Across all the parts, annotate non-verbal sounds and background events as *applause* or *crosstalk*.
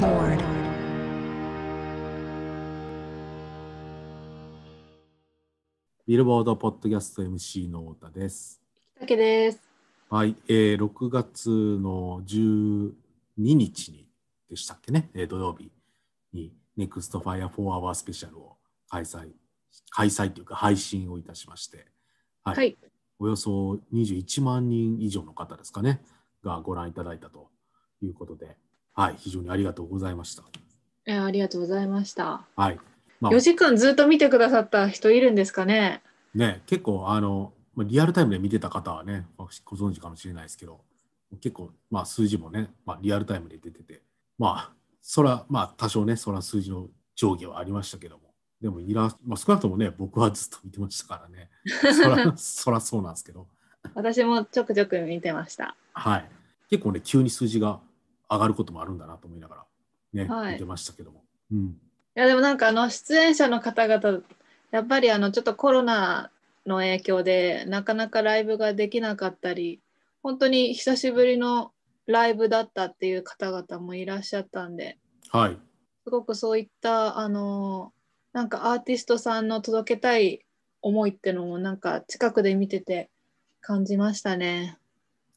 Lord. b i l l ド o a r d p o d MC の太田です。竹です。はい、えー、6月の12日にでしたっけね、えー、土曜日に NEXT Fire 4 Hour スペシャルを開催、開催というか配信をいたしまして、はい、はい、およそ21万人以上の方ですかね、がご覧いただいたということで、はい、非常にありがとうございました。えありがとうございました。はい。まあ、4時間ずっと見てくださった人いるんですかね。ね、結構あのリアルタイムで見てた方はね、ご存知かもしれないですけど、結構まあ数字もね、まあ、リアルタイムで出てて、まあそらまあ多少ね、そら数字の上下はありましたけども、でもいら、まあ、少なくともね、僕はずっと見てましたからね。そら、*laughs* そらそうなんですけど。私もちょくちょく見てました。はい。結構ね、急に数字が上がることもあるんだなと思いながらね、はい、見てましたけども。うん、いやでもなんかあの出演者の方々やっぱりあのちょっとコロナの影響でなかなかライブができなかったり本当に久しぶりのライブだったっていう方々もいらっしゃったんで、はい、すごくそういったあのなんかアーティストさんの届けたい思いってのもなんか近くで見てて感じましたね。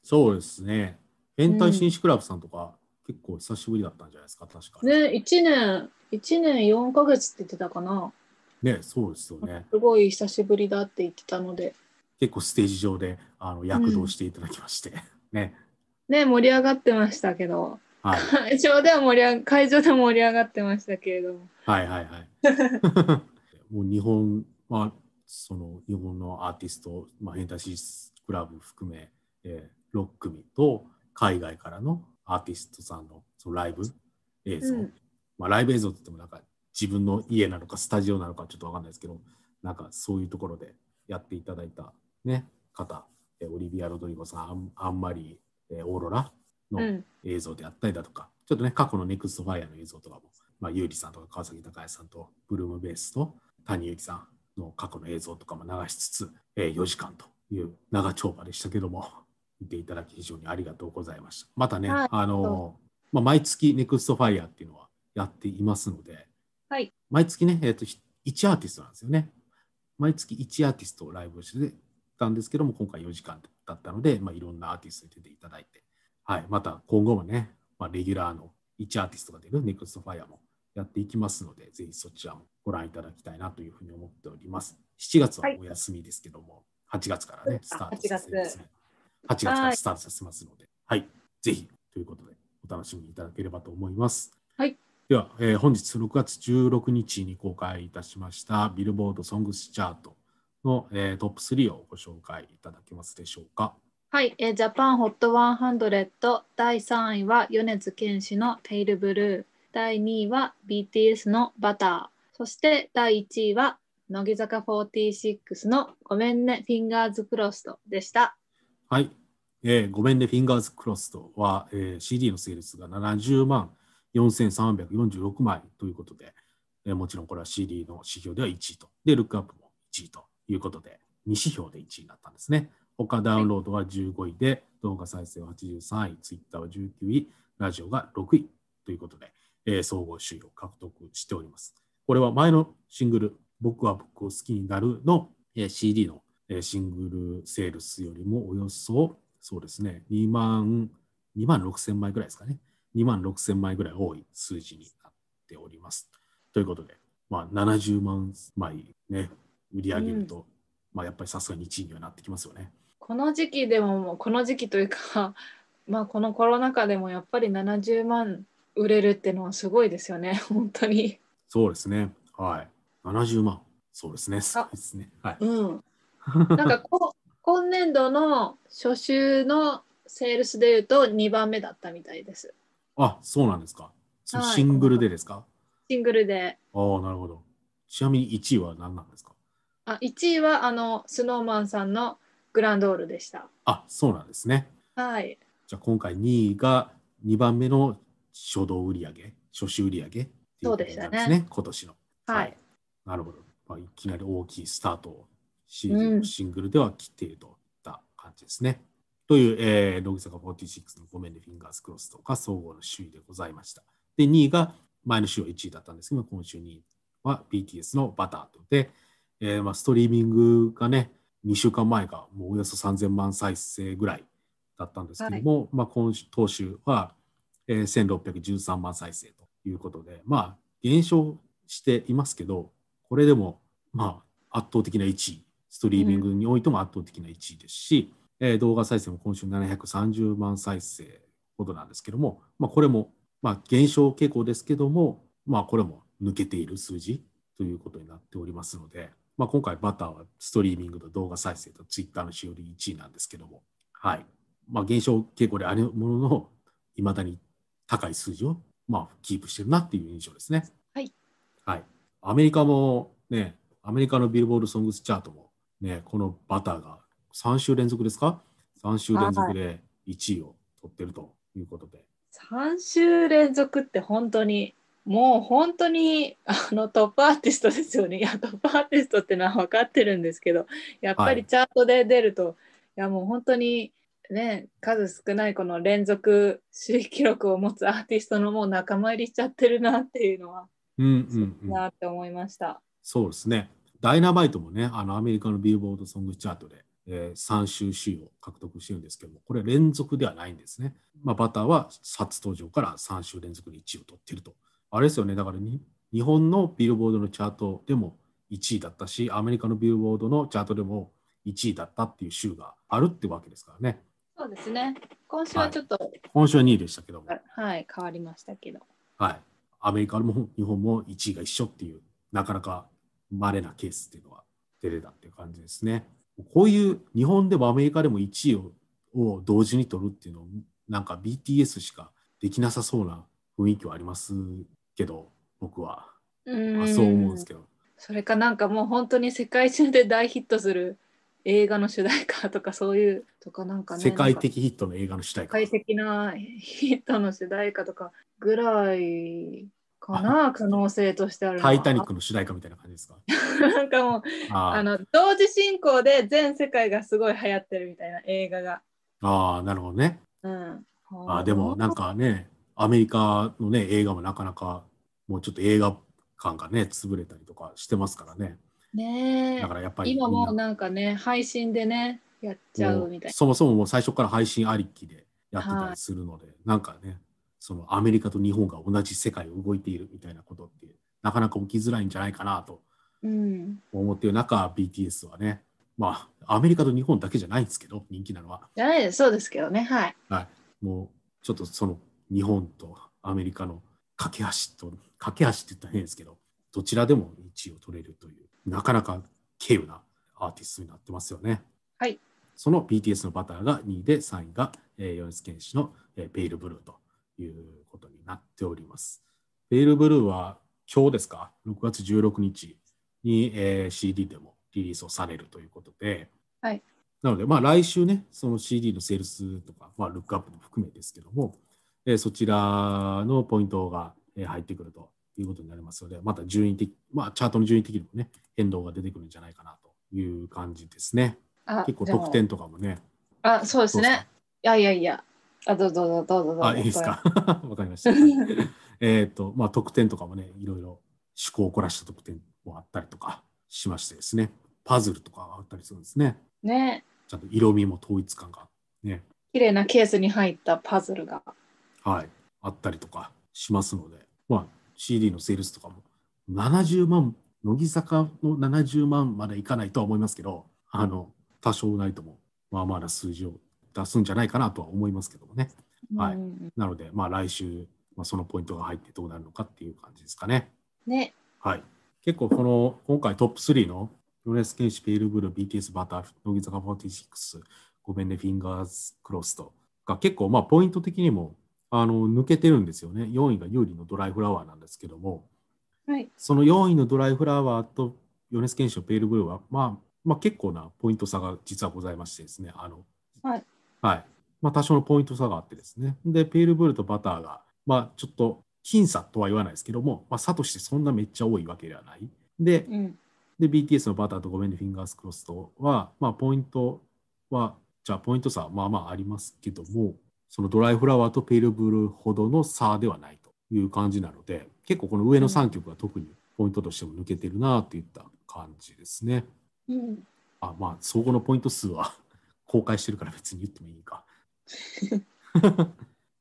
そうですね。変態紳士クラブさんとか、結構久しぶりだったんじゃないですか、確かに。ね、1年、1年4か月って言ってたかな。ね、そうですよね。すごい久しぶりだって言ってたので。結構ステージ上であの躍動していただきまして、うん、*laughs* ね。ね、盛り上がってましたけど、はい、会 *laughs* 場では盛り上会場で盛り上がってましたけれども。はいはいはい。*laughs* もう日本は、その日本のアーティスト、まあ、変態スクラブ含め、えー、6組と海外からのアーティストさんのそのライブ映像、うん、まあ、ライブ映像って言ってもなんか自分の家なのかスタジオなのかちょっと分かんないですけどなんかそういうところでやっていただいた、ね、方オリビア・ロドリゴさんあんまりオーロラの映像であったりだとか、うん、ちょっとね過去のネクストファイアの映像とかも、まあ、ゆうりさんとか川崎隆也さんとブルームベースと谷ゆきさんの過去の映像とかも流しつつ、えー、4時間という長丁場でしたけども。見ていただき非常にありがとうございました。またね、はい、あのまあ、毎月 NEXTFIRE っていうのはやっていますので、はい、毎月ね、えーと、1アーティストなんですよね。毎月1アーティストをライブしてたんですけども、今回4時間だったので、まあ、いろんなアーティストに出ていただいて、はい、また今後もね、まあ、レギュラーの1アーティストが出る NEXTFIRE もやっていきますので、ぜひそちらもご覧いただきたいなというふうに思っております。7月はお休みですけども、はい、8月からね、スタートてせす、ね、8月からスタートさせますので、はい、ぜひということで、お楽しみいただければと思います。はい。では、えー、本日6月16日に公開いたしましたビルボードソングスチャートの、えー、トップ3をご紹介いただけますでしょうか。はい、えー、ジャパンホット100第3位は米津玄師の「テイルブルー」第2位は BTS の「バター」そして第1位は乃木坂46の「ごめんねフィンガーズクロスト」でした。はい。えー、ごめんね、フィンガーズクロスとは、えー、CD のセールスが70万4346枚ということで、えー、もちろんこれは CD の指標では1位と。で、ルックアップも1位ということで、2指標で1位になったんですね。他ダウンロードは15位で、はい、動画再生は83位、Twitter は19位、ラジオが6位ということで、えー、総合首位を獲得しております。これは前のシングル、僕は僕を好きになるの、えー、CD のシングルセールスよりもおよそ、そうですね、2万、2万6千枚ぐらいですかね。2万6千枚ぐらい多い数字になっております。ということで、まあ、70万枚ね、売り上げると、うん、まあ、やっぱりさすがに1位にはなってきますよね。この時期でももう、この時期というか、*laughs* まあ、このコロナ禍でもやっぱり70万売れるってのはすごいですよね、*laughs* 本当に。そうですね。はい。70万。そうですね。そうですね。はい。うん。なんかこ今年度の初週のセールスでいうと2番目だったみたいです。あ、そうなんですか。シングルでですかシングルで。ああ、なるほど。ちなみに1位は何なんですかあ ?1 位はあの、スノーマンさんのグランドールでした。あ、そうなんですね。はい。じゃあ今回2位が2番目の初動売上初週売上げ、てうでしたね今年の。はい、はい、なるほど。まあ、いきなり大きいスタートを CD、シングルでは切っているといった感じですね。という、えー、乃木坂46の「ごめんねフィンガースクロス」とか総合の首位でございました。で2位が前の週は1位だったんですけど今週2位は BTS の「バターとで、えーまあ、ストリーミングがね2週間前がもうおよそ3000万再生ぐらいだったんですけども、はい、まあ、今週当週は、えー、1613万再生ということでまあ減少していますけどこれでもまあ圧倒的な1位ストリーミングにおいても圧倒的な1位ですし、うん、えー、動画再生も今週730万再生ほどなんですけども、まあ、これも、まあ、減少傾向ですけども、まあ、これも抜けている数字ということになっておりますので、まあ、今回バターはストリーミングと動画再生とツイッターの使用率1位なんですけども、はいまあ、減少傾向であるものの、いまだに高い数字を、まあ、キープしてるなっていう印象ですね。はい、はい、アメリカもね、アメリカのビルボード・ソングスチャートもね、このバターが3週連続ですか ?3 週連続で1位を取ってるということで。3週連続って本当にもう本当にあのトップアーティストですよね。いやトップアーティストってのは分かってるんですけどやっぱりチャートで出ると、はい、いやもう本当にね数少ないこの連続首位記録を持つアーティストのもう仲間入りしちゃってるなっていうのは、うんうんうん、なって思いました。そうですねダイナマイトもね、あのアメリカのビルボードソングチャートで、えー、3週首位を獲得してるんですけども、これ連続ではないんですね。まあ、バターは初登場から3週連続で1位を取ってると。あれですよね、だから日本のビルボードのチャートでも1位だったし、アメリカのビルボードのチャートでも1位だったっていう週があるってわけですからね。そうですね。今週はちょっと、はい、今週は2位でしたけども。はい、変わりましたけど。はい。アメリカも日本も1位が一緒っていう、なかなかれなケースっていうのは出れたっていう感じですね。こういう日本でもアメリカでも1位をを同時に取るっていうのなんか BTS しかできなさそうな雰囲気はありますけど僕はあそう思うんですけどそれかなんかもう本当に世界中で大ヒットする映画の主題歌とかそういうとかなんかね世界的ヒットの映画の主題歌世界的なヒットの主題歌とかぐらいかな、*laughs* 可能性としてあるタイタニックの主題歌みたいな感じですか *laughs* なんかもうあの同時進行で全世界がすごい流行ってるみたいな映画が。ああ、なるほどね。うん、あでもなんかね、アメリカの、ね、映画もなかなかもうちょっと映画感がね、潰れたりとかしてますからね。ねだからやっぱり今もなんかね、配信でね、やっちゃうみたいな。そもそももう最初から配信ありきでやってたりするので、なんかね、そのアメリカと日本が同じ世界を動いているみたいなことってなかなか起きづらいんじゃないかなと思っている中、うん、BTS はねまあアメリカと日本だけじゃないんですけど人気なのは。じゃないですそうですけどねはい。はい、もうちょっとその日本とアメリカの架け橋と架け橋って言ったら変ですけどどちらでも1位を取れるというなかなか軽有なアーティストになってますよね。はい、その BTS のバターが2位で3位が、えー、米津玄師の、えー、ペイルブルーということになっております。ベールブルーは今日ですか、6月16日に、えー、CD でもリリースをされるということで、はい、なので、まあ、来週ね、その CD のセールスとか、まあ、ルックアップも含めですけども、えー、そちらのポイントが、えー、入ってくるということになりますので、また順位的、まあ、チャートの順位的にもね、変動が出てくるんじゃないかなという感じですね。結構得点とかもね。あ、そうですね。いやいやいや、あどうぞどうぞどうぞあいいですか *laughs* わかりました *laughs* えっとまあ特典とかもねいろいろ趣向を凝らした特典もあったりとかしましてですねパズルとかあったりするんですねねちゃんと色味も統一感がね綺麗なケースに入ったパズルがはいあったりとかしますのでまあ CD のセールスとかも70万乃木坂の70万までいかないとは思いますけどあの多少ないともまあまあな数字を出すんじゃないかなとは思いますけどもね。はい、なので、まあ、来週、まあ、そのポイントが入ってどうなるのかっていう感じですかね。ねはい、結構この今回トップ3の米ンシ師、ペールブルー、BTS、バター、乃木坂46、ごめんね、フィンガーズクロスとが結構まあポイント的にもあの抜けてるんですよね。4位が有利のドライフラワーなんですけども、はい、その4位のドライフラワーと米ケンシのペールブルーは、まあ、まあ結構なポイント差が実はございましてですね、あのはい、はい。まあ、多少のポイント差があってですね。で、ペールブルーとバターが、まあ、ちょっと、僅差とは言わないですけども、まあ、差としてそんなめっちゃ多いわけではない。で、うん、で BTS のバターとごめんね、フィンガースクロスとは、まあ、ポイントは、じゃあ、ポイント差はまあまあありますけども、そのドライフラワーとペールブルーほどの差ではないという感じなので、結構この上の3曲が特にポイントとしても抜けてるなといった感じですね。うん、あまあ、総合のポイント数は公開してるから別に言ってもいいか。*laughs*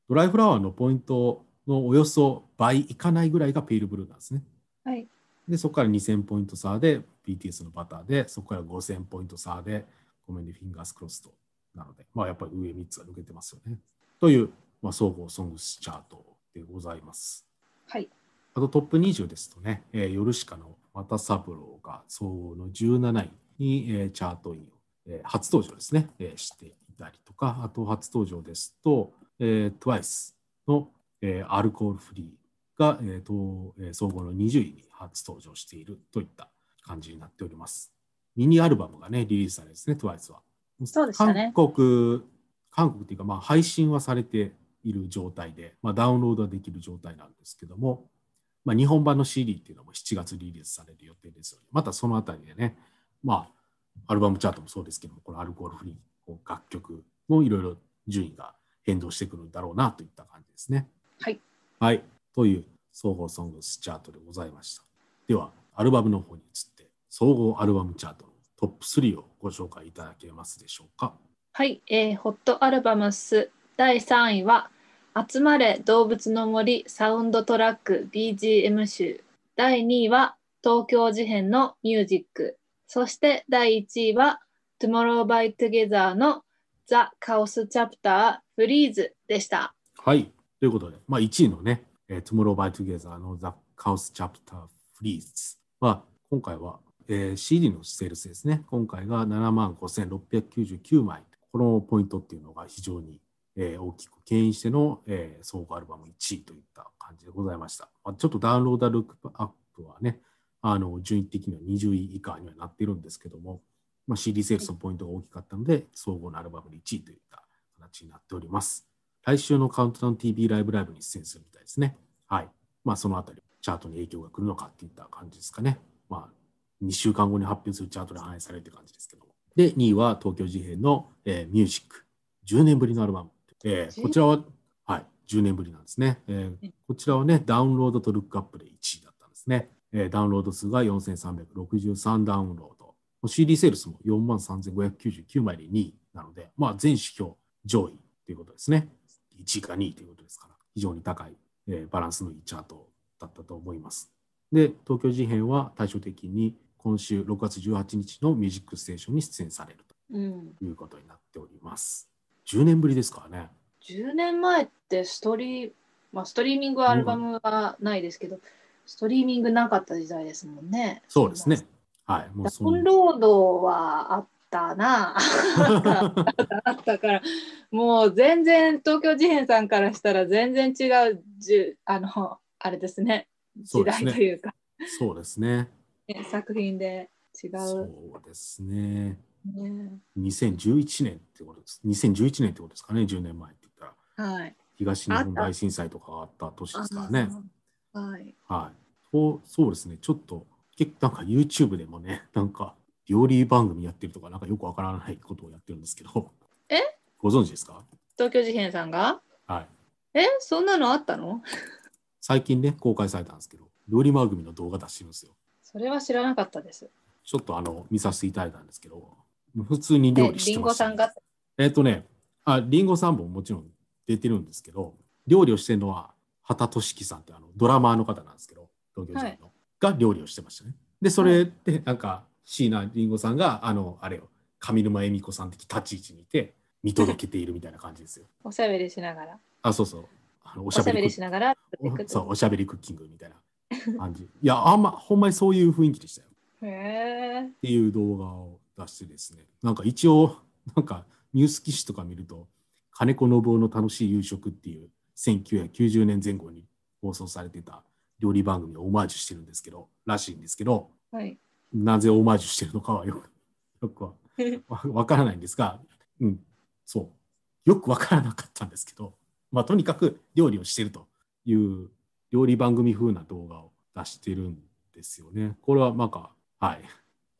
ドライフラワーのポイントのおよそ倍いかないぐらいがペイルブルーなんですね。はい、でそこから2000ポイント差で BTS のバターでそこから5000ポイント差でごめんねフィンガースクロスとなのでまあやっぱり上3つは抜けてますよね。という、まあ、総合ソングスチャートでございます。はい、あとトップ20ですとね、えー、ヨルシカの又三郎が総合の17位に、えー、チャートインを初登場ですね、えー、していたりとか、あと初登場ですと、えー、TWICE の、えー、アルコールフリーが、えーとえー、総合の20位に初登場しているといった感じになっております。ミニアルバムがね、リリースされですね、TWICE は。そうでね、韓国、韓国というか、まあ、配信はされている状態で、まあ、ダウンロードはできる状態なんですけども、まあ、日本版の CD っていうのも7月リリースされる予定ですので、またそのあたりでね、まあ、アルバムチャートもそうですけども、このアルコールフリー楽曲もいろいろ順位が変動してくるんだろうなといった感じですね。はい。はい。という総合ソングスチャートでございました。では、アルバムの方に移って、総合アルバムチャートのトップ3をご紹介いただけますでしょうか。はい、えー、ホットアルバムス第3位は、集まれ動物の森サウンドトラック BGM 集。第2位は、東京事変のミュージック。そして第1位は Tomorrow by Together の The Chaos Chapter Freeze でした。はい。ということで、まあ、1位のね、えー、Tomorrow by Together の The Chaos Chapter Freeze は今回は、えー、CD のセールスですね。今回が7万5699枚。このポイントっていうのが非常に、えー、大きく牽引しての、えー、総合アルバム1位といった感じでございました。まあ、ちょっとダウンロードルックアップはね、あの順位的には20位以下にはなっているんですけども、まあ、CD セールスのポイントが大きかったので、総合のアルバムで1位といった形になっております。来週のカウントダウン TV ライブライブに出演するみたいですね。はい。まあ、そのあたり、チャートに影響が来るのかっていった感じですかね。まあ、2週間後に発表するチャートで反映されるて感じですけども。で、2位は東京事変の、えー、ミュージック。10年ぶりのアルバム。えー、こちらは、はい、10年ぶりなんですね。えー、こちらはね、ダウンロードとルックアップで1位だったんですね。えー、ダウンロード数が4363ダウンロード。CD セールスも4万3599枚で2位なので、まあ、全指標上位ということですね。1位か2位ということですから、非常に高い、えー、バランスのいいチャートだったと思います。で、東京事変は対照的に今週6月18日のミュージックステーションに出演されるということになっております。うん、10年ぶりですからね。10年前ってストリー、まあ、ストリーミングアルバムはないですけど、うんストリーミングなかった時代ですもんね。そうですね。はい。もうダウンロードはあったな。あったから、もう全然東京事変さんからしたら全然違うじあのあれですね。時代というか。そうですね。ね作品で違う。そうですね。ね、2011年ってことです。2011年ってことですかね、10年前って言ったら。はい。東日本大震災とかあった年ですからね。はい。はい。そうそうですね、ちょっと、結なんか YouTube でもね、*laughs* なんか料理番組やってるとか、なんかよくわからないことをやってるんですけど。えご存知ですか東京事変さんがはい。えそんなのあったの最近ね、公開されたんですけど、料理番組の動画出してるんですよ。それは知らなかったです。ちょっとあの見させていただいたんですけど、普通に料理してまね、リンゴさんがえっ、ー、とねあ、リンゴさんももちろん出てるんですけど、料理をしてるのは畑俊樹さんってあのドラマーの方なんですけど京業人の、はい、が料理をしてましたね。でそれでなんか椎名林檎さんがあのあれを上沼恵美子さん的立ち位置にいて見届けているみたいな感じですよ。*laughs* おしゃべりしながら。あそうそう。あのおしゃべりしながらそうおしゃべりクッキングみたいな感じ。いやあんまほんまにそういう雰囲気でしたよ。へっていう動画を出してですねなんか一応なんかニュース記事とか見ると金子信夫の楽しい夕食っていう1990年前後に放送されてた料理番組をオマージュしてるんですけどらしいんですけど、はい、なぜオマージュしてるのかはよく *laughs* よくは *laughs* わからないんですが、うん、そうよくわからなかったんですけど、まあ、とにかく料理をしてるという料理番組風な動画を出してるんですよね。これはなんかはい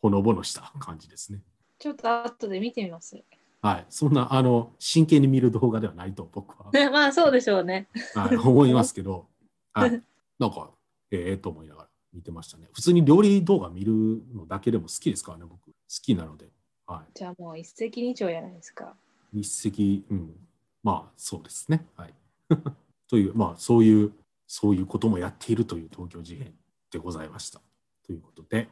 ほのぼのした感じですね。ちょっと後で見てみます。はい、そんなあの真剣に見る動画ではないと僕は。ね、まあそうでしょうね。はい、思いますけど、はい、なんかええー、と思いながら見てましたね。普通に料理動画見るのだけでも好きですからね、僕。好きなので。はい、じゃあもう一石二鳥じゃないですか。一石、うん。まあそうですね。はい。*laughs* という、まあそういう、そういうこともやっているという東京事変でございました。ということで、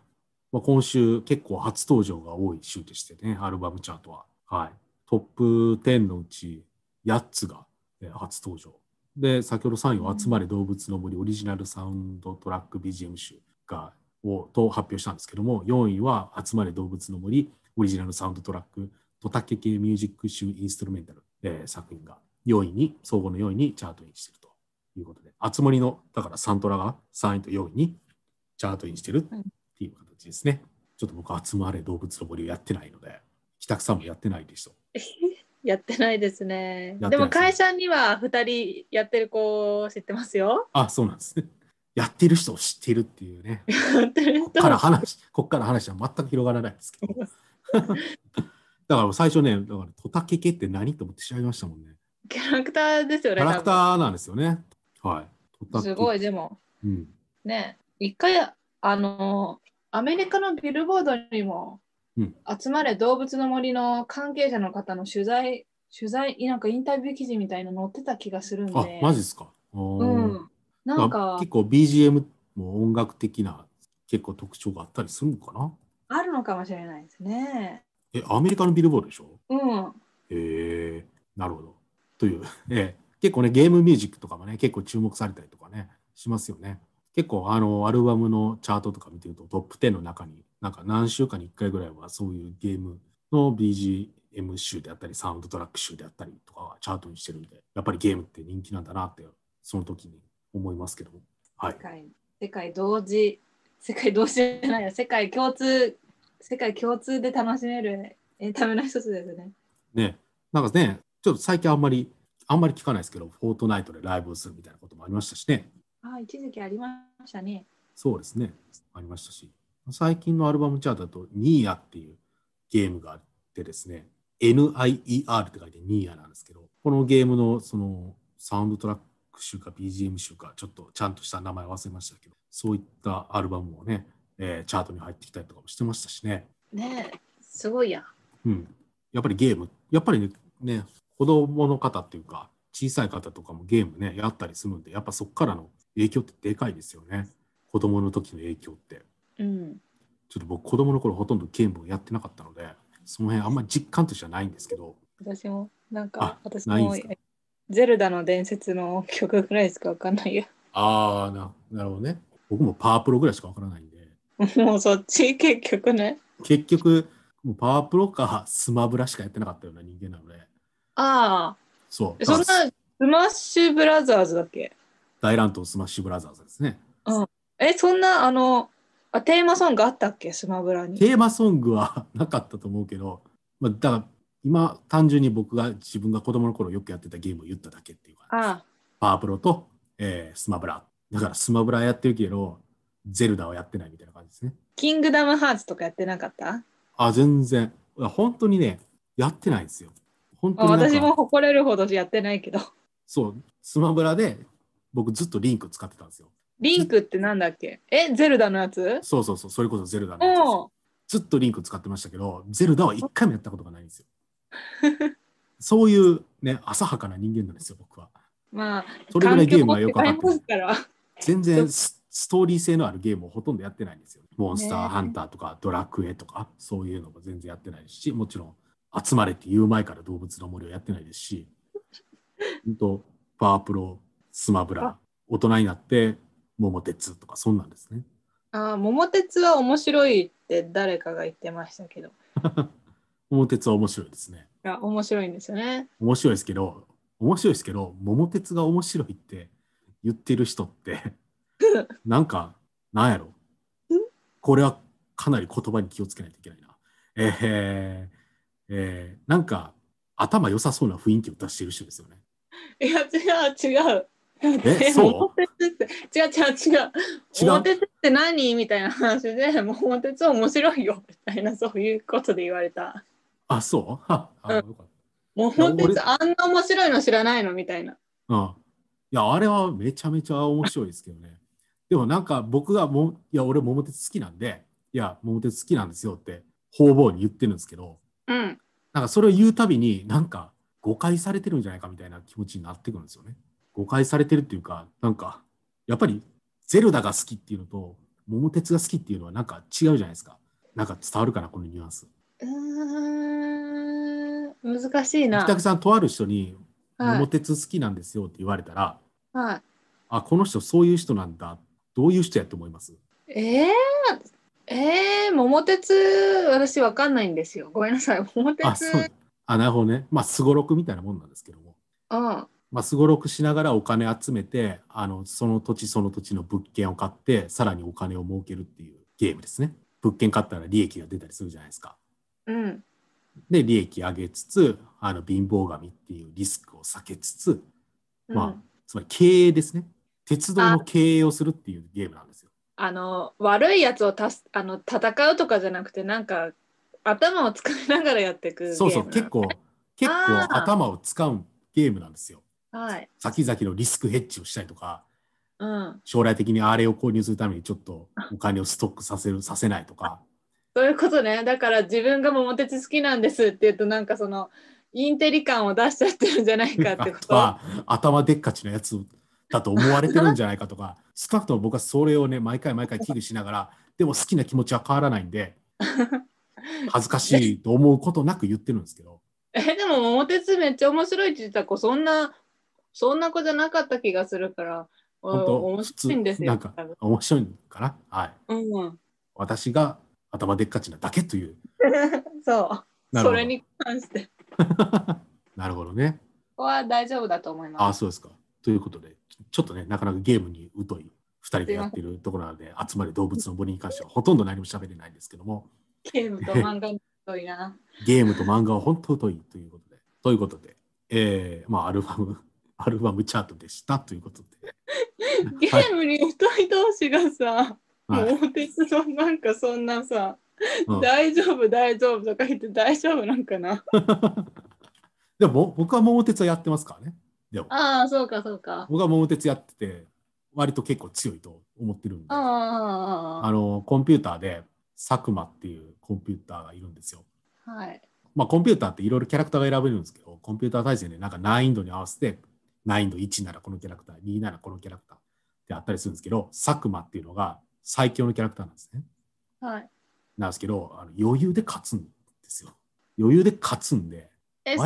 まあ、今週結構初登場が多い週でしてね、アルバムチャートは。はい、トップ10のうち8つが、え初登場。で、先ほど3位を集まれ動物の森オリジナルサウンドトラック BGM 集がをと発表したんですけども、4位は集まれ動物の森オリジナルサウンドトラックトタケ系ミュージック集インストルメンタル、えー、作品が4位に、総合の4位にチャートインしてるということで、集まりの、だからサントラが3位と4位にチャートインしてるっていう形ですね。はい、ちょっと僕、集まれ動物の森をやってないので、北草もやってないでしょ。*laughs* やってないですね。ですでも会社には2人やってる子知ってますよ。あ、そうなんですね。やってる人を知ってるっていうね。こっから話、こっから話は全く広がらないですけど。*laughs* だから最初ね、だからトタケケって何と思って調べましたもんね。キャラクターですよね。キャラクターなんですよね。はい。すごい、でも、うん、ね、一回、あの、アメリカのビルボードにも集まれ動物の森の関係者の方の取材、取材、なんかインタビュー記事みたいの載ってた気がするんで。あ、マジですか。うん。なんか。結構 BGM も音楽的な結構特徴があったりするのかなあるのかもしれないですね。え、アメリカのビルボードでしょうん。へえー、なるほど。という、*laughs* え結構ね、ゲームミュージックとかもね、結構注目されたりとかね、しますよね。結構、あの、アルバムのチャートとか見てると、トップ10の中になんか何週間に1回ぐらいはそういうゲームの BGM 集であったり、サウンドトラック集であったりとかはチャートにしてるんで、やっぱりゲームって人気なんだなって、その時に思いますけどはい、世界世界同時、世界同時じゃないよ、世界共通、世界共通で楽しめるエンタメの一つですね。ね、なんかね、ちょっと最近あんまり、あんまり聞かないですけど、フォートナイトでライブをするみたいなこともありましたしね。あ一時期ありましたね。そうですね、ありましたし。最近のアルバムチャートだと、ニーヤっていうゲームがあってですね、NIER って書いてニーヤなんですけど、このゲームのそのサウンドトラック集か BGM 集か、ちょっとちゃんとした名前忘れましたけど、そういったアルバムをね、えー、チャートに入ってきたりとかもしてましたしね。ねすごいや。うん。やっぱりゲーム、やっぱりね、ね子供の方っていうか、小さい方とかもゲームね、やったりするんで、やっぱそこからの影響ってでかいですよね。子供の時の影響って。うん、ちょっと僕子供の頃ほとんどゲームをやってなかったのでその辺あんまり実感としてはないんですけど私もなんか私もゼルダの伝説の曲ぐらいしかわかんないよああななるほどね僕もパワープロぐらいしかわからないんでもうそっち結局ね結局もうパワープロかスマブラしかやってなかったような人間なのでああそうそんなスマッシュブラザーズだっけ大乱闘スマッシュブラザーズですね、うん、えそんなあのあ、テーマソングあったっけスマブラに。テーマソングはなかったと思うけど、まあ、だから今、単純に僕が自分が子供の頃よくやってたゲームを言っただけっていう感じああパワープロと、えー、スマブラ。だからスマブラやってるけど、ゼルダはやってないみたいな感じですね。キングダムハーツとかやってなかったあ、全然。本当にね、やってないんですよ。本当に私も誇れるほどやってないけど。そう、スマブラで僕ずっとリンク使ってたんですよ。リンクってなんだっけえ、ゼルダのやつそうそうそう、それこそゼルダのやつずっとリンク使ってましたけど、ゼルダは一回もやったことがないんですよ。*laughs* そういうね、浅はかな人間なんですよ、僕は。まあ、それぐらいゲームがよかってな全然 *laughs* ストーリー性のあるゲームをほとんどやってないんですよ。モンスターハンターとか、ドラクエとか、そういうのも全然やってないですし、もちろん、集まれって言う前から動物の森をやってないですし、本当パワープロ、スマブラ、大人になって桃鉄とかそんなんですね。ああ、桃鉄は面白いって誰かが言ってましたけど。*laughs* 桃鉄は面白いですね。いや、面白いんですよね。面白いですけど、面白いですけど、桃鉄が面白いって言ってる人って *laughs* なんか、なんやろ。これはかなり言葉に気をつけないといけないな。えー、えー、なんか頭良さそうな雰囲気を出してる人ですよね。いや違う違うえ、そう。違う違う違う。桃鉄って何みたいな話で、桃 *laughs* 鉄面白いよみたいな、そういうことで言われた。あ、そう *laughs* あ、うん、桃鉄あんな面白いの知らないのみたいな。うん。いや、あれはめちゃめちゃ面白いですけどね。でもなんか僕がも、いや、俺桃鉄好きなんで、いや、桃鉄好きなんですよって、方々に言ってるんですけど、うん。なんかそれを言うたびに、なんか誤解されてるんじゃないかみたいな気持ちになってくるんですよね。誤解されてるっていうか、なんか、やっぱりゼルダが好きっていうのと、桃鉄が好きっていうのはなんか違うじゃないですか。なんか伝わるかな、このニュアンス。うん、難しいな。北さん、とある人に、桃鉄好きなんですよって言われたら、はい、あ、この人そういう人なんだ。どういう人やと思いますえー、えー、桃鉄、私わかんないんですよ。ごめんなさい、桃鉄。あ、そうあなるほどね。まあ、すごろくみたいなもんなんですけども。うん。まあ、すごろくしながらお金集めてあのその土地その土地の物件を買ってさらにお金を儲けるっていうゲームですね物件買ったら利益が出たりするじゃないですか、うん、で利益上げつつあの貧乏神っていうリスクを避けつつ、うん、まあ、つまり経営ですね鉄道の経営をするっていうゲームなんですよあの悪いやつをたすあの戦うとかじゃなくてなんか頭を使いながらやっていくそうそう結構結構頭を使うゲームなんですよはい、先々のリスクヘッジをしたりとか、うん、将来的にあれを購入するためにちょっとお金をストックさせるさせないとか。そういうことねだから自分が桃鉄好きなんですって言うとなんかそのインテリ感を出しちゃってるんじゃないかってことは *laughs* 頭でっかちのやつだと思われてるんじゃないかとか *laughs* 少なくとも僕はそれをね毎回毎回危惧しながらでも好きな気持ちは変わらないんで *laughs* 恥ずかしいと思うことなく言ってるんですけど。えでも「桃鉄」めっちゃ面白いって言ってた子そんなそんな子じゃなかった気がするから、面白いんですよ。なんか面白いのかなはい。うん、私が頭でっかちなだけという。*laughs* そう。それに関して。*laughs* なるほどね。ここは大丈夫だと思います。あそうですか。ということで、ちょっとね、なかなかゲームに疎い2人がやってるところなので、集まる動物の森に関してはほとんど何も喋れないんですけども。ゲームと漫画に疎いな。*laughs* ゲームと漫画は本当疎いということで。ということで、えー、まあ、アルバムアルバムチャートでしたということで。*laughs* ゲームに疎い同士がさ、はい、もう鉄のなんかそんなさ、大丈夫大丈夫とか言って大丈夫なんかな。*laughs* でも僕は桃鉄はやってますからね。でもああ、そうかそうか。僕は桃鉄やってて、割と結構強いと思ってるんで、あのコンピューターで佐久間っていうコンピューターがいるんですよ。はい。まあコンピューターっていろいろキャラクターが選べるんですけど、コンピューター対戦でなんか難易度に合わせて難易度1ならこのキャラクター、2ならこのキャラクターであったりするんですけど、佐久間っていうのが最強のキャラクターなんですね。はい。なんですけど、あの余裕で勝つんですよ。余裕で勝つんで。え、ん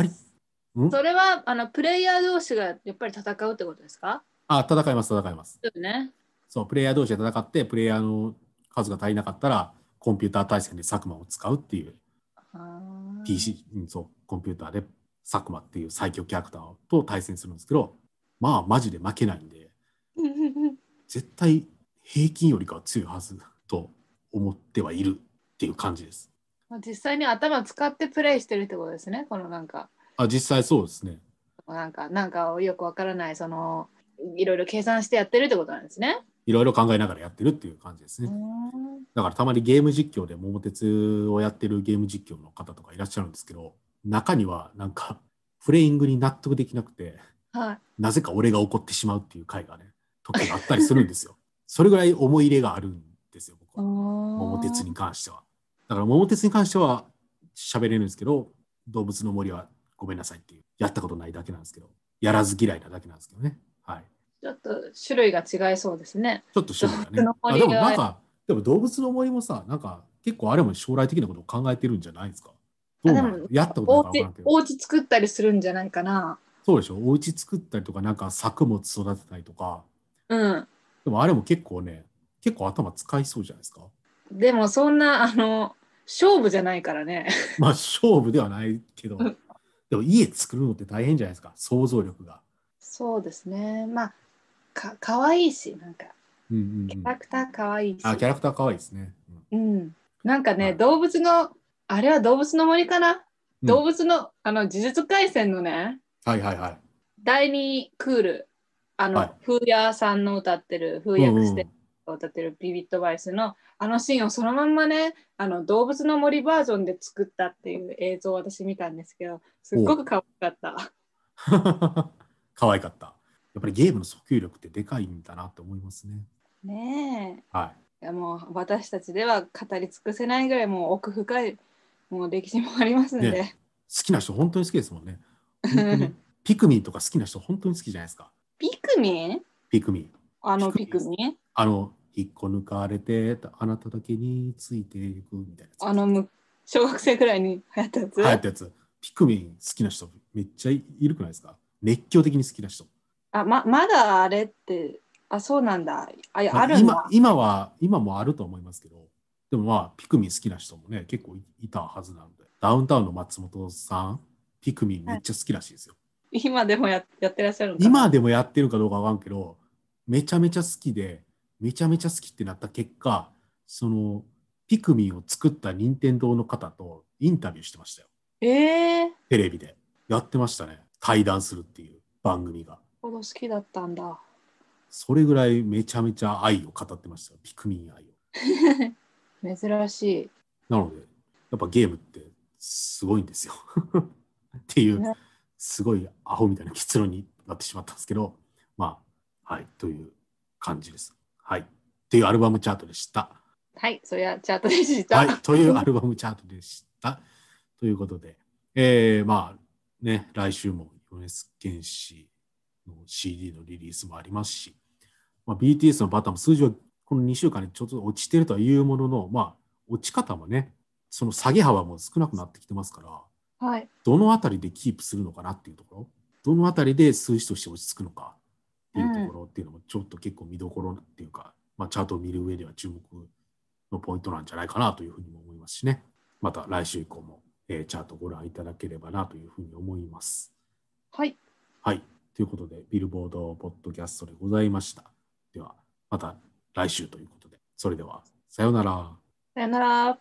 それはあのプレイヤー同士がやっぱり戦うってことですかあ、戦います、戦います。そうね。そう、プレイヤー同士で戦って、プレイヤーの数が足りなかったら、コンピューター対戦で佐久間を使うっていう。PC、そう、コンピューターで佐久間っていう最強キャラクターと対戦するんですけどまあマジで負けないんで *laughs* 絶対平均よりかは強いはずと思ってはいるっていう感じです。実際に頭使ってプレイしてるってことですねこのなんか。あ実際そうですね。なんかなんかよくわからないそのいろいろ計算してやってるってことなんですね。いろいろ考えながらやってるっていう感じですね。だからたまにゲーム実況で桃鉄をやってるゲーム実況の方とかいらっしゃるんですけど、中にはなんかプレイングに納得できなくて、はい、なぜか俺が怒ってしまうっていう回がね時があったりするんですよ。*laughs* それぐらい思い入れがあるんですよ僕は桃鉄に関しては。だから桃鉄に関しては喋れるんですけど動物の森はごめんなさいっていうやったことないだけなんですけどやらず嫌いなだけなんですけどね。はい、ちょっと種類が違いそうですね。ちょっと種類がね。がでもなんかでも動物の森もさなんか結構あれも将来的なことを考えてるんじゃないですかあでもやったことないかおう作ったりするんじゃないかな。そうでしょ。お家作ったりとか、なんか作物育てたりとか。うん。でもあれも結構ね、結構頭使いそうじゃないですか。でもそんな、あの、勝負じゃないからね。まあ勝負ではないけど、でも家作るのって大変じゃないですか、想像力が。そうですね。まあ、かかわいいし、なんか。うんうんうん、キャラクターかわいいし。あ、キャラクターかわいいですね。うん。うん、なんかね、はい、動物のあれは動物の森かな、うん、動物の、あの、呪術廻戦のね、はいはいはい。第2クール、あの、はい、フーヤーさんの歌ってる、風ーして歌ってるビビットバイスの、あのシーンをそのまんまね、あの、動物の森バージョンで作ったっていう映像を私見たんですけど、すっごく可愛かった。*laughs* 可愛かった。やっぱりゲームの訴求力ってでかいんだなって思いますね。ねえ。はい。いやもう私たちでは語り尽くせないぐらいもう奥深いもう歴史もありますんで、ね、好きな人本当に好きですもんね *laughs* ピクミンとか好きな人本当に好きじゃないですかピクミンピクミンあのピクミンあの一個抜かれてあなただけについていくみたいなあの小学生くらいに流行ったやつ流行ったやつピクミン好きな人めっちゃいるくないですか熱狂的に好きな人あままだあれってあそうなんだあある今今は今もあると思いますけどでもまあ、ピクミン好きな人もね、結構いたはずなんで、ダウンタウンの松本さん、ピクミンめっちゃ好きらしいですよ。はい、今でもややってらっしゃる今でもやってるかどうかわかんけど、めちゃめちゃ好きで、めちゃめちゃ好きってなった結果、その、ピクミンを作った任天堂の方とインタビューしてましたよ。えー、テレビで。やってましたね。対談するっていう番組が。この好きだったんだ。それぐらいめちゃめちゃ愛を語ってましたピクミン愛を。*laughs* 珍しい。なので、やっぱゲームってすごいんですよ *laughs* っていう、すごいアホみたいな結論になってしまったんですけど、まあ、はい、という感じです。はい。っていうアルバムチャートでした。はい、そりゃチャートでした。はい、というアルバムチャートでした。ということで、えー、まあ、ね、来週も米津玄師の CD のリリースもありますし、まあ、BTS のバターも数字はこの2週間でちょっと落ちてるとはいうものの、まあ、落ち方もね、その下げ幅も少なくなってきてますから、はい、どのあたりでキープするのかなっていうところ、どのあたりで数字として落ち着くのかっていうところっていうのも、ちょっと結構見どころっていうか、うん、まあ、チャートを見る上では注目のポイントなんじゃないかなというふうにも思いますしね、また来週以降も、えー、チャートご覧いただければなというふうに思います。はい。はい。ということで、ビルボードポッドキャストでございました。では、また来週ということで、それでは、さようなら。さようなら。